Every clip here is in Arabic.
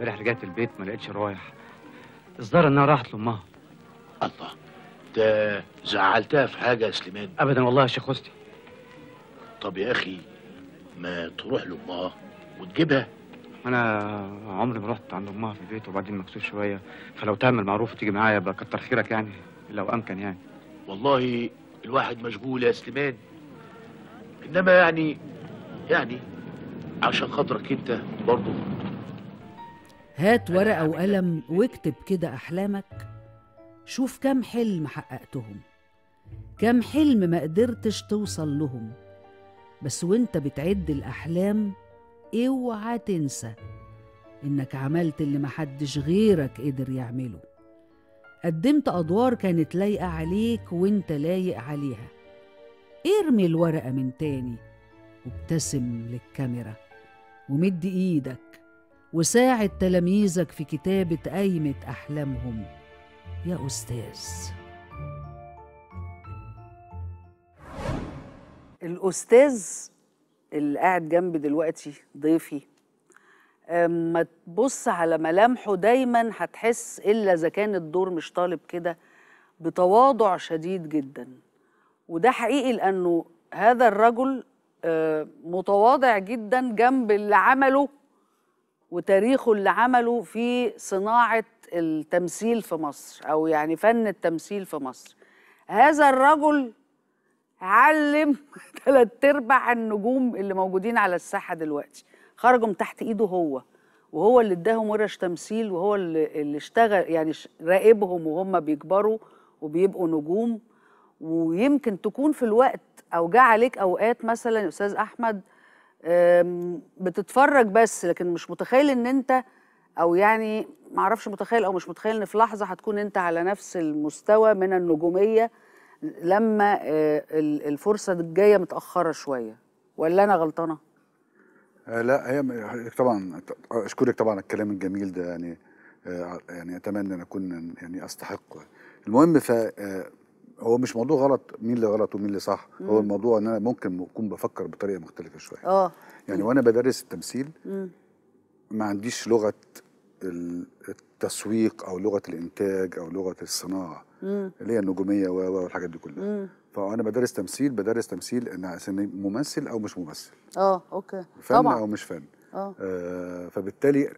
امبارح رجعت البيت ما لقيتش رايح الظاهر انها راحت لامها الله ده زعلتها في حاجه يا سليمان ابدا والله يا شيخ وسطي طب يا اخي ما تروح لامها وتجيبها انا عمري ما رحت عند امها في البيت وبعدين مكسوف شويه فلو تعمل معروف وتيجي معايا يبقى كتر خيرك يعني لو امكن يعني والله الواحد مشغول يا سليمان انما يعني يعني عشان خاطرك انت برضه هات ورقة وقلم واكتب كده أحلامك شوف كم حلم حققتهم كم حلم ما قدرتش توصل لهم بس وانت بتعد الأحلام اوعى تنسى إنك عملت اللي محدش غيرك قدر يعمله قدمت أدوار كانت لايقة عليك وانت لايق عليها ارمي الورقة من تاني وابتسم للكاميرا ومد إيدك وساعد تلاميذك في كتابة قايمة أحلامهم يا أستاذ الأستاذ اللي قاعد جنبي دلوقتي ضيفي اما تبص على ملامحه دايما هتحس إلا إذا كان الدور مش طالب كده بتواضع شديد جدا وده حقيقي لأنه هذا الرجل أه، متواضع جدا جنب اللي عمله وتاريخه اللي عمله في صناعه التمثيل في مصر او يعني فن التمثيل في مصر هذا الرجل علم ثلاث ارباع النجوم اللي موجودين على الساحه دلوقتي خرجوا من تحت ايده هو وهو اللي اداهم ورش تمثيل وهو اللي, اللي اشتغل يعني راقبهم وهم بيكبروا وبيبقوا نجوم ويمكن تكون في الوقت او جاء عليك اوقات مثلا يا استاذ احمد بتتفرج بس لكن مش متخيل ان انت او يعني معرفش متخيل او مش متخيل ان في لحظه هتكون انت على نفس المستوى من النجوميه لما آه، الفرصه الجايه متاخره شويه ولا انا غلطانه آه، لا هي طبعا اشكرك طبعا على الكلام الجميل ده يعني آه، يعني اتمنى ان اكون يعني استحق المهم ف هو مش موضوع غلط مين اللي غلط ومين اللي صح مم. هو الموضوع ان انا ممكن اكون بفكر بطريقه مختلفه شويه اه يعني مم. وانا بدرس التمثيل مم. ما عنديش لغه التسويق او لغه الانتاج او لغه الصناعه مم. اللي هي النجوميه والحاجات دي كلها مم. فانا بدرس تمثيل بدرس تمثيل ان ممثل او مش ممثل اه اوكي فن طبعا. او مش فن آه. آه فبالتالي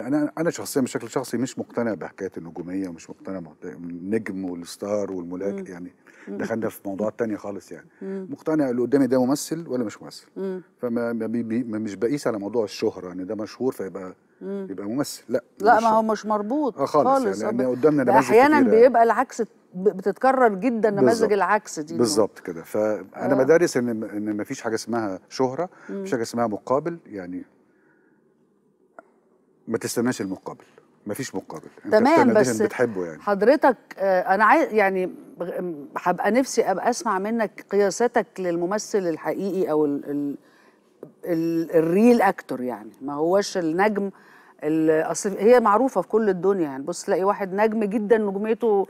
انا انا شخصيا بشكل شخصي مش مقتنع بحكايه النجوميه ومش مقتنع بالنجم والستار والملاك يعني دخلنا في موضوعات تانية خالص يعني مم. مقتنع اللي قدامي ده ممثل ولا مش ممثل مم. فما بي بي مش بقيس على موضوع الشهره ان يعني ده مشهور فيبقى مم. يبقى ممثل لا لا ما هو مش مربوط آه خالص, خالص يعني, قدامنا نماذج احيانا بيبقى العكس بتتكرر جدا نماذج العكس دي بالظبط كده فانا آه. بدرس ان ان فيش حاجه اسمها شهره مفيش حاجه اسمها مقابل يعني ما تستناش المقابل مفيش مقابل تمام بس بتحبه يعني حضرتك آه، انا عايز يعني هبقى نفسي ابقى اسمع منك قياساتك للممثل الحقيقي او الـ الـ الـ الريل اكتور يعني ما هوش النجم اصل هي معروفه في كل الدنيا يعني بص تلاقي واحد نجم جدا نجوميته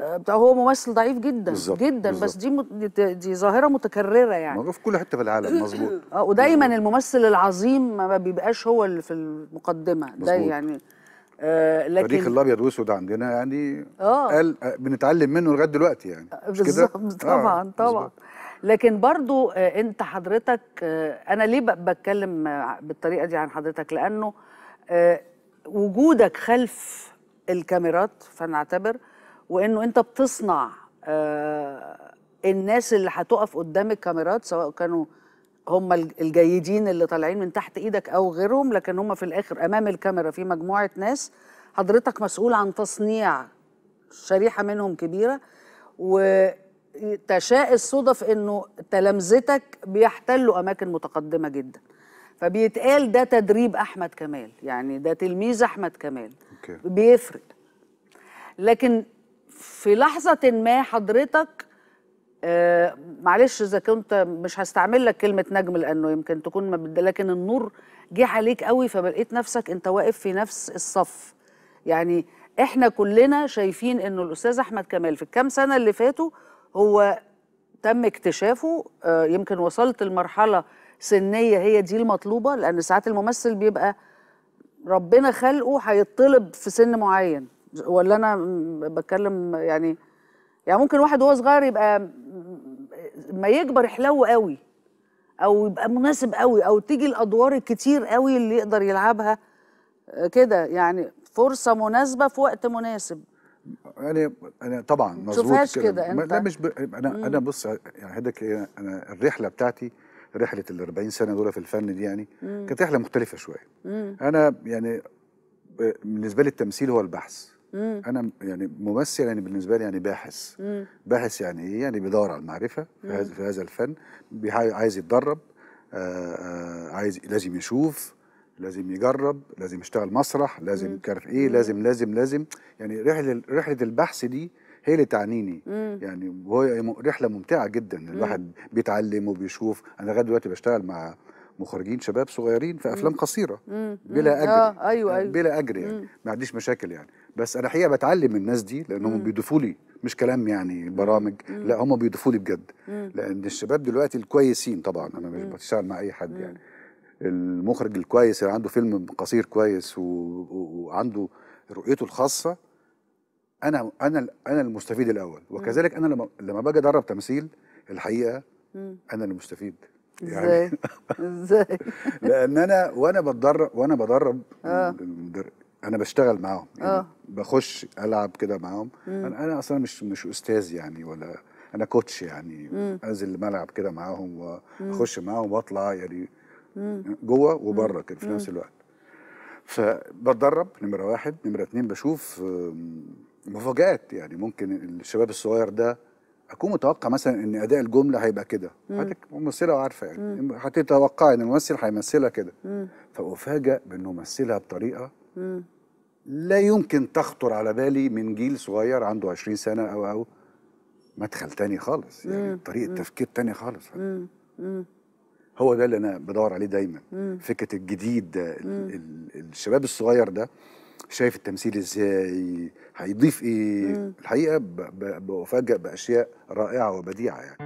بتاع هو ممثل ضعيف جدا بالزبط. جدا بالزبط. بس دي دي ظاهره متكرره يعني موجود في كل حته في العالم مظبوط اه ودايما الممثل العظيم ما بيبقاش هو اللي في المقدمه ده يعني آه لكن التاريخ الابيض واسود عندنا يعني اه قال آه، بنتعلم منه لغايه دلوقتي يعني بالظبط آه، طبعا آه. طبعا لكن برضو آه انت حضرتك آه انا ليه بتكلم آه، بالطريقه دي عن حضرتك لانه آه وجودك خلف الكاميرات فنعتبر وانه انت بتصنع آه، الناس اللي هتقف قدام الكاميرات سواء كانوا هم الجيدين اللي طالعين من تحت ايدك او غيرهم لكن هم في الاخر امام الكاميرا في مجموعه ناس حضرتك مسؤول عن تصنيع شريحه منهم كبيره وتشاء الصدف انه تلامذتك بيحتلوا اماكن متقدمه جدا فبيتقال ده تدريب احمد كمال يعني ده تلميذ احمد كمال okay. بيفرق لكن في لحظه ما حضرتك آه معلش اذا كنت مش هستعمل لك كلمه نجم لانه يمكن تكون ما بد... لكن النور جه عليك قوي فبلقيت نفسك انت واقف في نفس الصف يعني احنا كلنا شايفين انه الاستاذ احمد كمال في الكام سنه اللي فاتوا هو تم اكتشافه آه يمكن وصلت لمرحله سنيه هي دي المطلوبه لان ساعات الممثل بيبقى ربنا خلقه هيطلب في سن معين ولا انا بتكلم يعني يعني ممكن واحد وهو صغير يبقى ما يكبر يحلو قوي او يبقى مناسب قوي او تيجي الادوار الكتير قوي اللي يقدر يلعبها آه، كده يعني فرصه مناسبه في وقت مناسب يعني انا يعني طبعا مظبوط كده انت لا مش ب... انا مم. انا بص يعني حضرتك انا الرحله بتاعتي رحله ال 40 سنه دول في الفن دي يعني كانت رحله مختلفه شويه انا يعني بالنسبه لي التمثيل هو البحث مم. انا يعني ممثل يعني بالنسبه لي يعني باحث مم. باحث يعني ايه يعني بيدور على المعرفه في, في هذا الفن عايز يتدرب آآ آه، آآ آه، عايز لازم يشوف لازم يجرب لازم يشتغل مسرح لازم مش عارف ايه مم. لازم لازم لازم يعني رحله رحله البحث دي هي اللي تعنيني مم. يعني وهي رحله ممتعه جدا مم. الواحد بيتعلم وبيشوف انا لغايه دلوقتي بشتغل مع مخرجين شباب صغيرين في افلام قصيره بلا اجر آه. أيوة, يعني ايوه بلا اجر يعني ما عنديش مشاكل يعني بس انا حقيقه بتعلم من الناس دي لانهم بيضيفوا لي مش كلام يعني برامج مم. لا هم بيضيفوا لي بجد مم. لان الشباب دلوقتي الكويسين طبعا انا مش بشتغل مع اي حد مم. يعني المخرج الكويس اللي عنده فيلم قصير كويس و... وعنده رؤيته الخاصه انا انا انا المستفيد الاول وكذلك انا لما لما باجي ادرب تمثيل الحقيقه انا المستفيد يعني. ازاي يعني ازاي لان انا وانا بتدرب وانا بدرب آه. انا بشتغل معاهم يعني آه. بخش العب كده معاهم انا انا اصلا مش مش استاذ يعني ولا انا كوتش يعني انزل الملعب كده معاهم واخش معاهم واطلع يعني جوه وبره كده في نفس الوقت فبتدرب نمره واحد نمره اثنين بشوف مفاجآت يعني ممكن الشباب الصغير ده اكون متوقع مثلا ان اداء الجمله هيبقى كده حضرتك ممثله وعارفه يعني هتتوقعي ان الممثل هيمثلها كده فافاجئ بانه مثلها بطريقه لا يمكن تخطر على بالي من جيل صغير عنده 20 سنه او او مدخل تاني خالص يعني مم. طريقه مم. تفكير تاني خالص مم. مم. هو ده اللي انا بدور عليه دايما مم. فكره الجديد ده الشباب الصغير ده شايف التمثيل ازاي هيضيف ايه مم. الحقيقه بفاجئ باشياء رائعه وبديعه يعني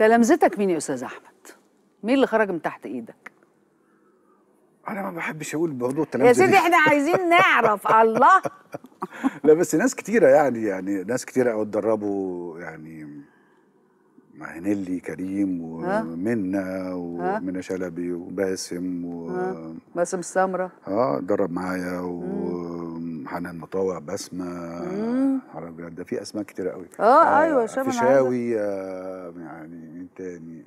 تلامذتك مين يا استاذ احمد مين اللي خرج من تحت ايدك انا ما بحبش اقول موضوع التلامذه يا سيدي احنا عايزين نعرف الله لا بس ناس كتيره يعني يعني ناس كتيره قوي اتدربوا يعني مع هنيلي كريم ومنى ومنى شلبي وباسم و... باسم السمره اه اتدرب معايا و... حنان مطاوع بسمه حرام ده في اسماء كتير قوي اه ايوه آه، شامل فيشاوي آه يعني مين تاني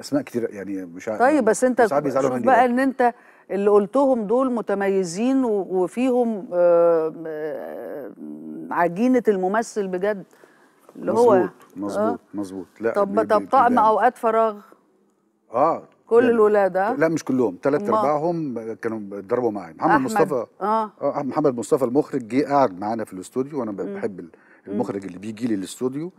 اسماء كتير يعني مش عارف طيب بس انت شوف بقى ان انت اللي قلتهم دول متميزين وفيهم آه،, آه عجينه الممثل بجد اللي هو مظبوط آه. مظبوط آه مظبوط لا طب طب طعم اوقات فراغ اه كل الولاد يعني الولاده لا مش كلهم ثلاث ارباعهم كانوا اتدربوا معايا محمد أحمد. مصطفى اه, آه، محمد مصطفى المخرج جه قعد معانا في الاستوديو وانا بحب المخرج اللي بيجي لي الاستوديو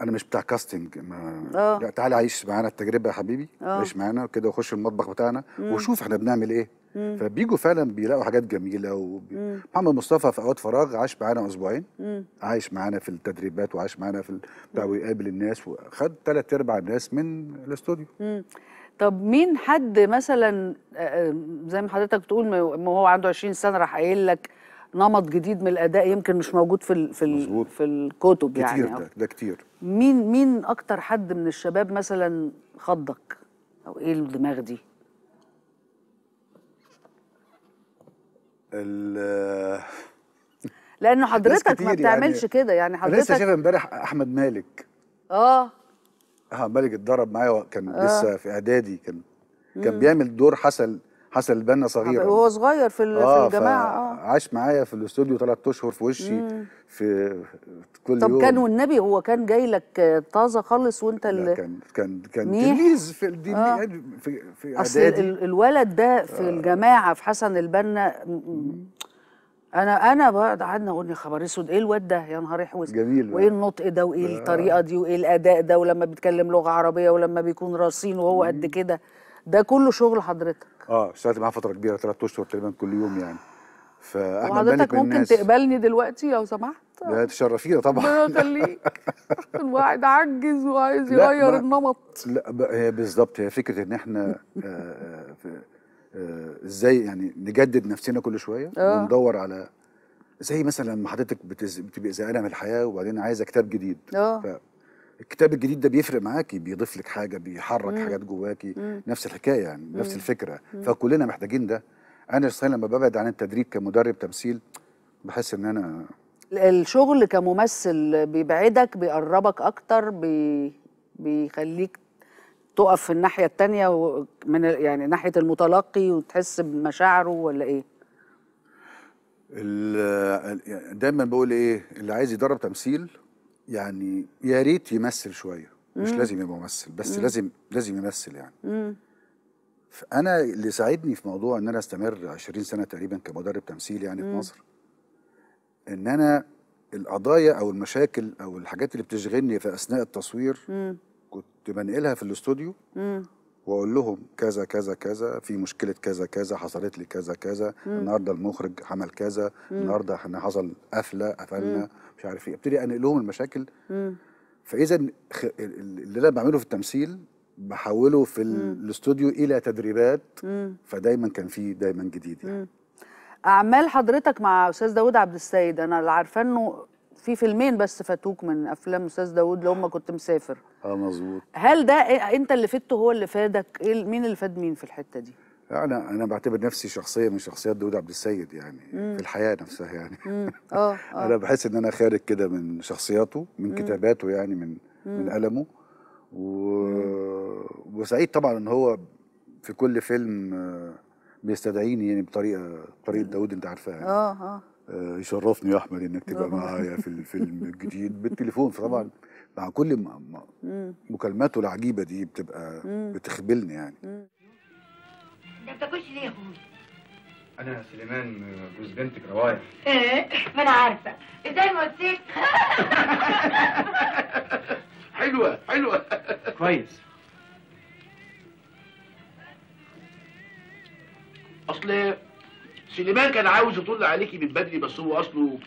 انا مش بتاع كاستنج ما آه. لا تعالى عيش معانا التجربه يا حبيبي أوه. عيش معانا وكده وخش المطبخ بتاعنا مم. وشوف احنا بنعمل ايه مم. فبيجوا فعلا بيلاقوا حاجات جميله وبي... محمد مصطفى في اوقات فراغ عاش معانا اسبوعين مم. عايش معانا في التدريبات وعاش معانا في بتاع ويقابل الناس وخد ثلاث ارباع الناس من الاستوديو طب مين حد مثلا آه، آه، زي ما حضرتك بتقول ما هو عنده 20 سنه راح قايل لك نمط جديد من الاداء يمكن مش موجود في ال في, ال في الكتب يعني. كتير يعني ده ده كتير مين مين اكتر حد من الشباب مثلا خضك او ايه الدماغ دي لانه حضرتك ما يعني. بتعملش يعني كده يعني حضرتك لسه شايف امبارح احمد مالك اه احمد مالك اتضرب معايا كان آه. لسه في اعدادي كان كان بيعمل دور حسن حسن البنا صغير وهو صغير في, آه في الجماعه اه عاش معايا في الاستوديو ثلاث اشهر في وشي مم. في كل طب يوم طب كان والنبي هو كان جاي لك طازه خالص وانت اللي كان كان كان تلميذ في الدين آه. في في اصل الولد ده في آه. الجماعه في حسن البنا انا انا بقى قعدنا اقول يا خبر اسود ايه الواد ده يا نهار احوس جميل وايه النطق ده وايه آه. الطريقه دي وايه الاداء ده ولما بيتكلم لغه عربيه ولما بيكون رصين وهو قد كده ده كله شغل حضرتك اه اشتغلت معاه فتره كبيره ثلاث اشهر تقريبا كل يوم يعني فاحمد مالك من ممكن الناس. تقبلني دلوقتي لو سمحت لا تشرفينا طبعا ربنا يخليك الواحد عجز وعايز يغير النمط لا هي بالظبط هي فكره ان احنا آه، آه، آه، ازاي يعني نجدد نفسنا كل شويه وندور على زي مثلا لما حضرتك بتبقى زهقانه من الحياه وبعدين عايزه كتاب جديد اه الكتاب الجديد ده بيفرق معاكي بيضيف لك حاجه بيحرك مم. حاجات جواكي مم. نفس الحكايه يعني مم. نفس الفكره مم. فكلنا محتاجين ده انا شخصيا لما ببعد عن التدريب كمدرب تمثيل بحس ان انا الشغل كممثل بيبعدك بيقربك اكتر بي... بيخليك تقف في الناحيه الثانيه من يعني ناحيه المتلقي وتحس بمشاعره ولا ايه يعني دايما بقول ايه اللي عايز يدرب تمثيل يعني يا ريت يمثل شويه مش مم. لازم يبقى ممثل بس مم. لازم لازم يمثل يعني مم. فانا اللي ساعدني في موضوع ان انا استمر 20 سنه تقريبا كمدرب تمثيل يعني مم. في مصر ان انا القضايا او المشاكل او الحاجات اللي بتشغلني في اثناء التصوير مم. كنت بنقلها في الاستوديو واقول لهم كذا كذا كذا في مشكله كذا كذا حصلت لي كذا كذا النهارده المخرج عمل كذا النهارده احنا حصل قفله قفلنا مش عارف ايه ابتدي انقل لهم المشاكل فاذا اللي انا بعمله في التمثيل بحوله في الاستوديو الى تدريبات فدايما كان في دايما جديد يعني اعمال حضرتك مع استاذ داود عبد السيد انا اللي عارفه انه في فيلمين بس فاتوك من افلام استاذ داوود لما كنت مسافر اه مظبوط هل ده إيه، انت اللي فدته هو اللي فادك إيه، مين اللي فاد مين في الحته دي انا انا بعتبر نفسي شخصيه من شخصيات داوود عبد السيد يعني مم. في الحياه نفسها يعني آه،, اه انا بحس ان انا خارج كده من شخصياته من مم. كتاباته يعني من مم. من قلمه و... وسعيد طبعا ان هو في كل فيلم آه، بيستدعيني يعني بطريقه طريقه داوود انت عارفاها يعني. اه اه آه، يشرفني يا احمد انك تبقى معايا في الفيلم الجديد بالتليفون طبعا مع كل مكالماته العجيبه دي بتبقى بتخبلني يعني انت بتاكلش ليه يا اخويا؟ انا سليمان جوز بنتك روايح ايه ما انا عارفه ازاي ما قلتلك حلوه حلوه كويس اصل سليمان كان عاوز يطل عليكي من بدري بس هو اصله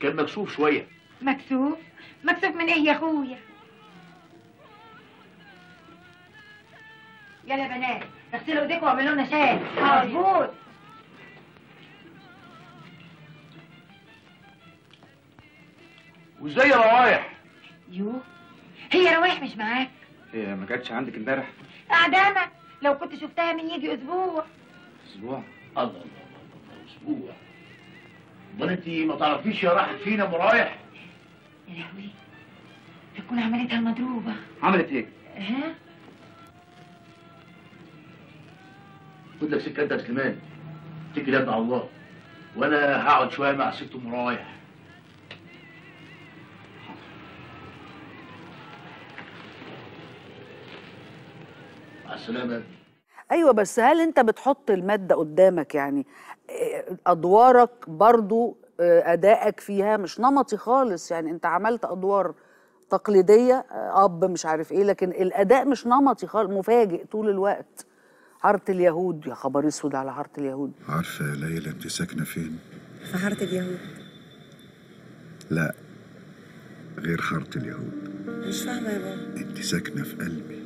كان مكسوف شويه مكسوف مكسوف من ايه يا اخويا يلا يا بنات اغسلوا ايديكم واعملوا لنا شاي طيب. مظبوط وازاي يا روايح يوه هي روايح مش معاك هي إيه، ما كانتش عندك امبارح اعدامك لو كنت شفتها من يجي اسبوع اسبوع الله الله اسبوع امال انت ما تعرفيش يا راحت فينا يا ام رايح يا لهوي تكون عملتها المضروبه عملت ايه؟ ها؟ خد لك سكه انت يا سليمان اتكل يا على الله وانا هقعد شويه مع ست ام رايح مع السلامه ايوه بس هل انت بتحط الماده قدامك يعني آه، ادوارك برضو آه، ادائك فيها مش نمطي خالص يعني انت عملت ادوار تقليديه آه، اب مش عارف ايه لكن الاداء مش نمطي خالص مفاجئ طول الوقت حاره اليهود يا خبر اسود على حاره اليهود عارفه يا ليلى انت ساكنه فين في حاره اليهود لا غير حاره اليهود مش فاهمه يا بابا انت ساكنه في قلبي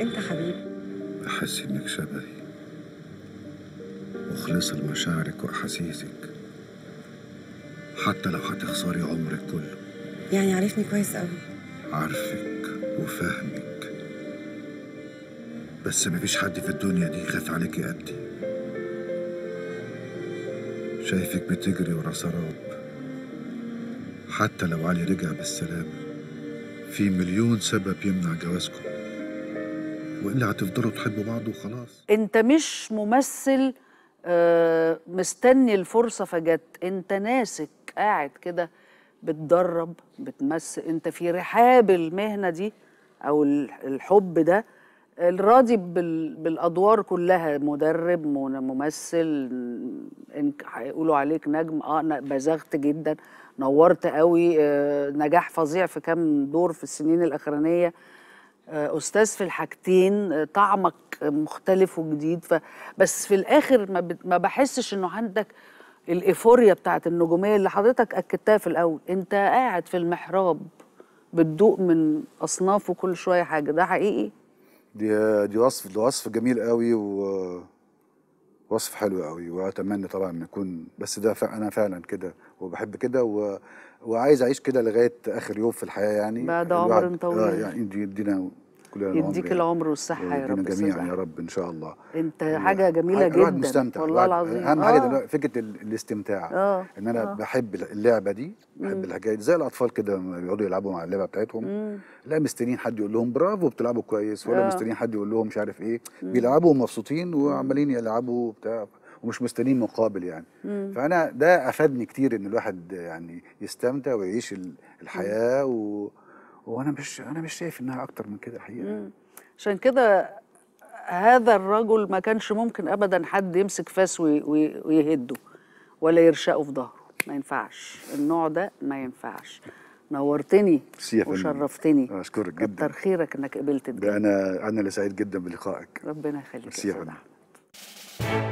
انت حبيبي احس انك شبهي مخلصة لمشاعرك واحاسيسك حتى لو هتخسري عمرك كله يعني عارفني كويس قوي عارفك وفاهمك بس مفيش حد في الدنيا دي يخاف عليكي قدي شايفك بتجري ورا سراب حتى لو علي رجع بالسلامة في مليون سبب يمنع جوازكم والا هتفضلوا تحبوا بعض وخلاص انت مش ممثل آه، مستني الفرصه فجت انت ناسك قاعد كده بتدرب بتمثل انت في رحاب المهنه دي او الحب ده الراضي بالادوار كلها مدرب ممثل ان هيقولوا عليك نجم اه بزغت جدا نورت قوي آه، نجاح فظيع في كام دور في السنين الاخرانيه آه، استاذ في الحاجتين آه، طعمك مختلف وجديد ف... بس في الاخر ما, ب... ما بحسش انه عندك الايفوريا بتاعت النجوميه اللي حضرتك اكدتها في الاول انت قاعد في المحراب بتدوق من اصناف وكل شويه حاجه ده حقيقي دي دي وصف ده وصف جميل قوي و وصف حلو قوي واتمنى طبعا يكون بس ده انا فعلا كده وبحب كده و... وعايز اعيش كده لغايه اخر يوم في الحياه يعني بعد عمر آه، طويل يعني دي, يديك يعني. العمر والصحه يا رب جميعا يا رب ان شاء الله انت حاجه جميله جدا مستمتع والله العظيم اهم آه. حاجه فكره الاستمتاع آه. ان انا آه. بحب اللعبه دي بحب الحكايه دي زي الاطفال كده لما بيقعدوا يلعبوا مع اللعبه بتاعتهم مم. لا مستنيين حد يقول لهم برافو بتلعبوا كويس ولا آه. مستنيين حد يقول لهم مش عارف ايه مم. بيلعبوا مبسوطين وعمالين يلعبوا بتاع ومش مستنيين مقابل يعني مم. فانا ده افادني كتير ان الواحد يعني يستمتع ويعيش الحياه مم. و وانا مش انا مش شايف انها اكتر من كده الحقيقه عشان كده هذا الرجل ما كانش ممكن ابدا حد يمسك فاس ويهده ولا يرشقه في ظهره ما ينفعش النوع ده ما ينفعش نورتني وشرفتني اشكرك جدا كتر خيرك انك قبلت الدنيا انا انا اللي سعيد جدا بلقائك ربنا يخليك يا احمد